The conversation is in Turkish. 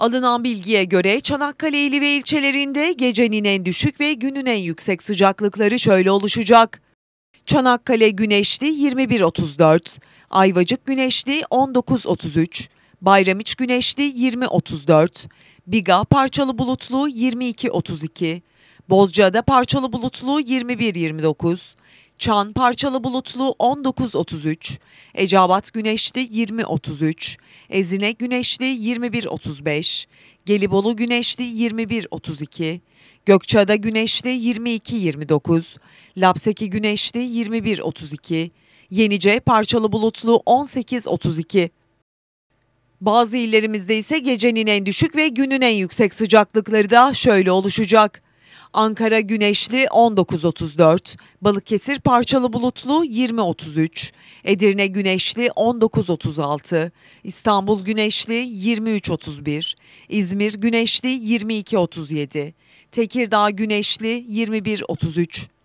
Alınan bilgiye göre Çanakkale'li ve ilçelerinde gecenin en düşük ve günün en yüksek sıcaklıkları şöyle oluşacak. Çanakkale güneşli 21.34, Ayvacık güneşli 19.33, Bayramiç güneşli 20.34, Biga parçalı bulutlu 22.32, Bozcaada parçalı bulutlu 21.29, Çan parçalı bulutlu 19.33, Ecabat güneşli 20.33, Ezine güneşli 21.35, Gelibolu güneşli 21.32, Gökçeada güneşli 22.29, Lapseki güneşli 21.32, Yenice parçalı bulutlu 18.32. Bazı illerimizde ise gecenin en düşük ve günün en yüksek sıcaklıkları da şöyle oluşacak. Ankara güneşli 19.34, Balıkesir parçalı bulutlu 20.33, Edirne güneşli 19.36, İstanbul güneşli 23.31, İzmir güneşli 22.37, Tekirdağ güneşli 21.33.